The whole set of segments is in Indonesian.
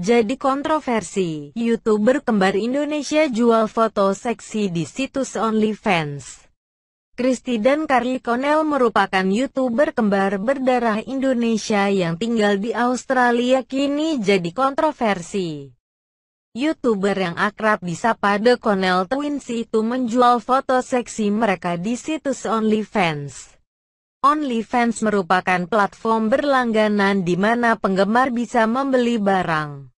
Jadi kontroversi, YouTuber kembar Indonesia jual foto seksi di situs OnlyFans. Kristi dan Carly Connell merupakan YouTuber kembar berdarah Indonesia yang tinggal di Australia kini jadi kontroversi. YouTuber yang akrab disapa The Connell Twins itu menjual foto seksi mereka di situs OnlyFans. OnlyFans merupakan platform berlangganan di mana penggemar bisa membeli barang,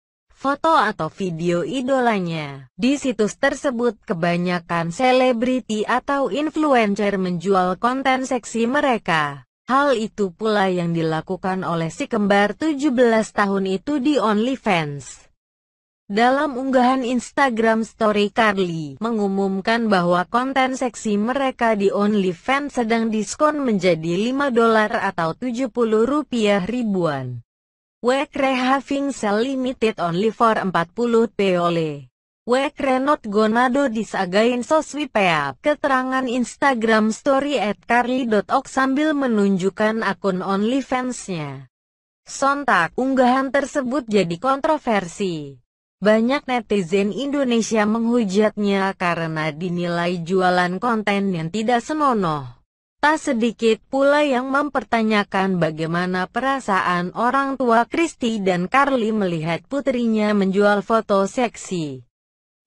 foto atau video idolanya. Di situs tersebut kebanyakan selebriti atau influencer menjual konten seksi mereka. Hal itu pula yang dilakukan oleh si kembar 17 tahun itu di OnlyFans. Dalam unggahan Instagram story Carly mengumumkan bahwa konten seksi mereka di OnlyFans sedang diskon menjadi 5 dolar atau 70 rupiah ribuan. Wekre having sale limited only for 40 peole. Wekre not gonna do this again Keterangan Instagram story at carly.ok sambil menunjukkan akun only fansnya. Sontak, unggahan tersebut jadi kontroversi. Banyak netizen Indonesia menghujatnya karena dinilai jualan konten yang tidak senonoh. Tak sedikit pula yang mempertanyakan bagaimana perasaan orang tua Christy dan Carly melihat putrinya menjual foto seksi.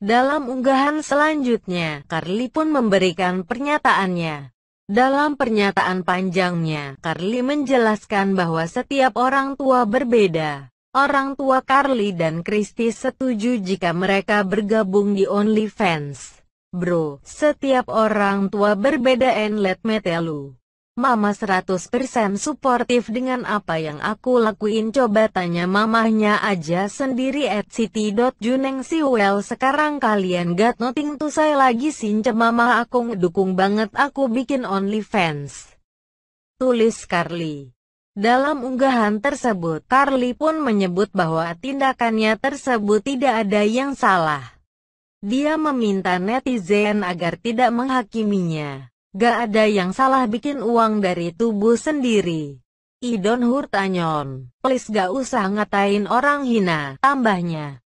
Dalam unggahan selanjutnya, Carly pun memberikan pernyataannya. Dalam pernyataan panjangnya, Carly menjelaskan bahwa setiap orang tua berbeda. Orang tua Carly dan Kristi setuju jika mereka bergabung di OnlyFans. Bro, setiap orang tua berbeda and let me tell you. Mama 100% suportif dengan apa yang aku lakuin coba tanya mamahnya aja sendiri at city.junengsiwell sekarang kalian got nothing to say lagi sinca mama aku dukung banget aku bikin only fans. Tulis Carly. Dalam unggahan tersebut, Carly pun menyebut bahwa tindakannya tersebut tidak ada yang salah. Dia meminta netizen agar tidak menghakiminya. Gak ada yang salah bikin uang dari tubuh sendiri. Idon Hurtanyon, please gak usah ngatain orang hina, tambahnya.